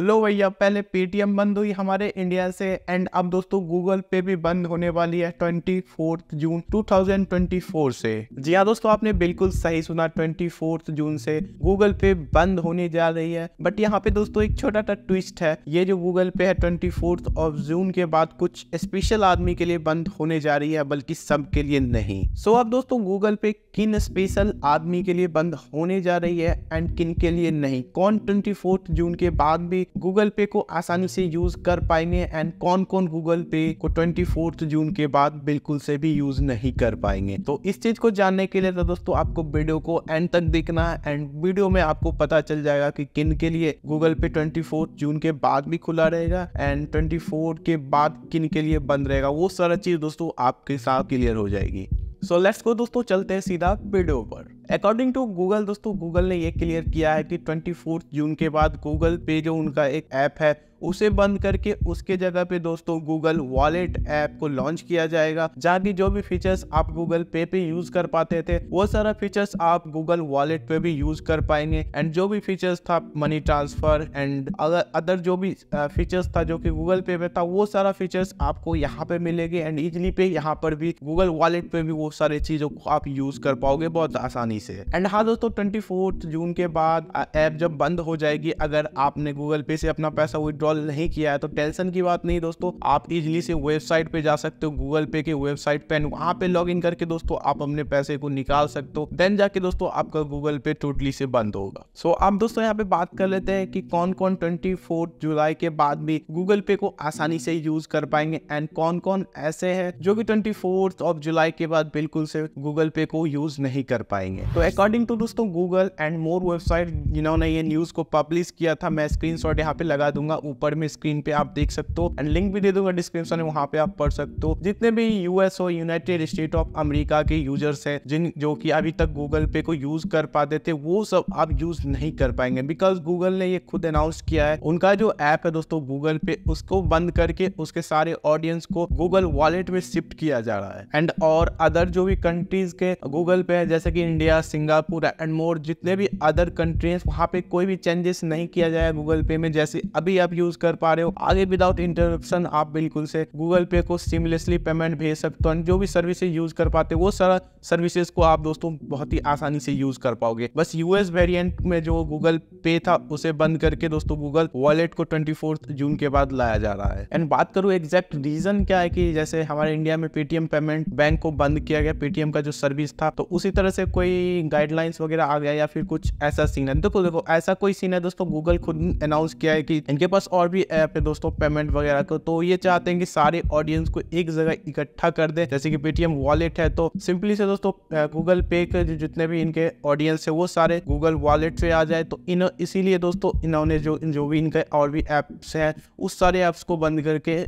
लो भैया पहले पेटीएम बंद हुई हमारे इंडिया से एंड अब दोस्तों गूगल पे भी बंद होने वाली है twenty fourth June two thousand twenty four से जी हाँ दोस्तों आपने बिल्कुल सही सुना ट्वेंटी फोर्थ जून से गूगल पे बंद होने जा रही है बट यहाँ पे दोस्तों एक छोटा सा ट्विस्ट है ये जो गूगल पे है ट्वेंटी फोर्थ ऑफ जून के बाद कुछ स्पेशल आदमी के लिए बंद होने जा रही है बल्कि सबके लिए नहीं सो so, अब दोस्तों गूगल पे किन स्पेशल आदमी के लिए बंद होने जा रही है एंड किन के लिए नहीं कौन ट्वेंटी जून के बाद भी गूगल पे को आसानी से यूज कर पाएंगे एंड कौन कौन गूगल पे को ट्वेंटी जून के बाद बिल्कुल से भी यूज नहीं कर पाएंगे तो इस चीज को जानने के लिए तो दोस्तों आपको वीडियो को एंड तक देखना है एंड वीडियो में आपको पता चल जाएगा कि किन के लिए गूगल पे ट्वेंटी जून के बाद भी खुला रहेगा एंड ट्वेंटी के बाद किन के लिए बंद रहेगा वो सारा चीज दोस्तों आपके साथ क्लियर हो जाएगी सो लेट्स को दोस्तों चलते हैं सीधा वीडियो पर अकॉर्डिंग टू गूगल दोस्तों गूगल ने ये क्लियर किया है कि ट्वेंटी जून के बाद गूगल पे जो उनका एक ऐप है उसे बंद करके उसके जगह पे दोस्तों गूगल वॉलेट ऐप को लॉन्च किया जाएगा जहाँ की जो भी फीचर्स आप गूगल पे पे यूज कर पाते थे वो सारा फीचर्स आप गूगल वॉलेट पे भी यूज कर पाएंगे एंड जो भी फीचर्स था मनी ट्रांसफर एंड अगर अदर जो भी फीचर्स uh, था जो कि गूगल पे पे था वो सारा फीचर्स आपको यहाँ पे मिलेगी एंड इजिली पे यहाँ पर भी गूगल वॉलेट पे भी वो सारी चीजों को आप यूज कर पाओगे बहुत आसानी से एंड हाँ दोस्तों ट्वेंटी जून के बाद ऐप जब बंद हो जाएगी अगर आपने गूगल पे से अपना पैसा विदड्रॉल नहीं किया है तो टेंशन की बात नहीं दोस्तों आप इजिली से वेबसाइट पे जा सकते हो गूगल पे के वेबसाइट पे वहाँ पे लॉग करके दोस्तों आप अपने पैसे को निकाल सकते हो देन जाके दोस्तों आपका गूगल पे टोटली से बंद होगा सो so, आप दोस्तों यहाँ पे बात कर लेते हैं कि कौन कौन ट्वेंटी जुलाई के बाद भी गूगल पे को आसानी से यूज कर पाएंगे एंड कौन कौन ऐसे है जो की ट्वेंटी ऑफ जुलाई के बाद बिल्कुल से गूगल पे को यूज नहीं कर पाएंगे करेंगे तो अकॉर्डिंग टू दोस्तों गूगल एंड मोर वेबसाइट जिन्होंने ये न्यूज़ को पब्लिश किया था मैं स्क्रीन शॉट यहाँ पे लगा दूंगा ऊपर में स्क्रीन पे आप देख सकते हो एंड लिंक भी दे दूंगा डिस्क्रिप्शन में वहाँ पे आप पढ़ सकते हो जितने भी यूएस और यूनाइटेड स्टेट ऑफ अमेरिका के यूजर्स है जिन जो कि अभी तक गूगल पे को यूज कर पाते थे वो सब आप यूज नहीं कर पाएंगे बिकॉज गूगल ने ये खुद अनाउंस किया है उनका जो ऐप है दोस्तों गूगल पे उसको बंद करके उसके सारे ऑडियंस को गूगल वॉलेट में शिफ्ट किया जा रहा है एंड और अदर जो भी कंट्रीज के गूगल पे है जैसे कि India India Singapore and more जितने भी अदर कंट्रीज वहाँ पे कोई भी चेंजेस नहीं किया जाए गूगल पे में जैसे अभी आप यूज कर पा रहे हो आगे विदाउट इंटरप्शन आप बिल्कुल से गूगल पे को सिमलेसली पेमेंट भेज सकते हो जो भी सर्विस यूज कर पाते वो सारा सर्विसेज को आप दोस्तों बहुत ही आसानी से यूज कर पाओगे बस यूएस वेरियंट में जो गूगल पे था उसे बंद करके दोस्तों गूगल वॉलेट को ट्वेंटी जून के बाद लाया जा रहा है एंड बात करूँ एग्जैक्ट रीजन क्या है कि जैसे हमारे इंडिया में पेटीएम पेमेंट बैंक को बंद किया गया पेटीएम का जो सर्विस था तो उसी तरह से कोई कोई गाइडलाइंस वगैरह आ गया या फिर कुछ ऐसा सीन है देखो देखो ऐसा कोई सीन है दोस्तों गूगल खुद अनाउंस किया है कि इनके पास और भी ऐप है दोस्तों पेमेंट वगैरह को तो ये चाहते हैं कि सारे ऑडियंस को एक जगह इकट्ठा कर दे जैसे कि पेटीएम वॉलेट है तो सिंपली से दोस्तों गूगल पे के जितने भी इनके ऑडियंस है वो सारे गूगल वॉलेट से आ जाए तो इन इसीलिए दोस्तों इन्होंने जो जो भी इनके और भी एप्स हैं उस सारे एप्स को बंद करके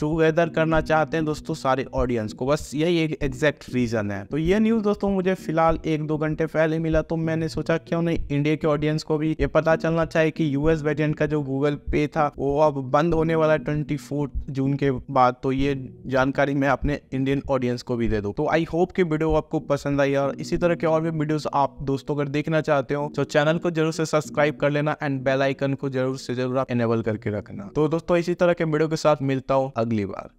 टुगेदर करना चाहते हैं दोस्तों सारे ऑडियंस को बस यही एक एग्जैक्ट रीज़न है तो ये न्यूज़ दोस्तों मुझे फिलहाल एक दो घंटे पहले मिला तो मैंने सोचा क्यों नहीं इंडिया के ऑडियंस को भी ये पता चलना चाहिए कि यूएस वेरिएंट का जो गूगल पे था वो अब बंद होने वाला है ट्वेंटी जून के बाद तो ये जानकारी मैं अपने इंडियन ऑडियंस को भी दे दूँ तो आई होप की वीडियो आपको पसंद आई और इसी तरह के और भी वीडियोज आप दोस्तों अगर देखना चाहते हो तो चैनल को जरूर से सब्सक्राइब कर लेना एंड बेलाइकन को जरूर से जरूर आप इनेबल करके रखना तो दोस्तों इसी तरह के वीडियो के साथ मिलता हूँ अगली बार